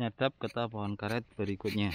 nyadap ke pohon karet berikutnya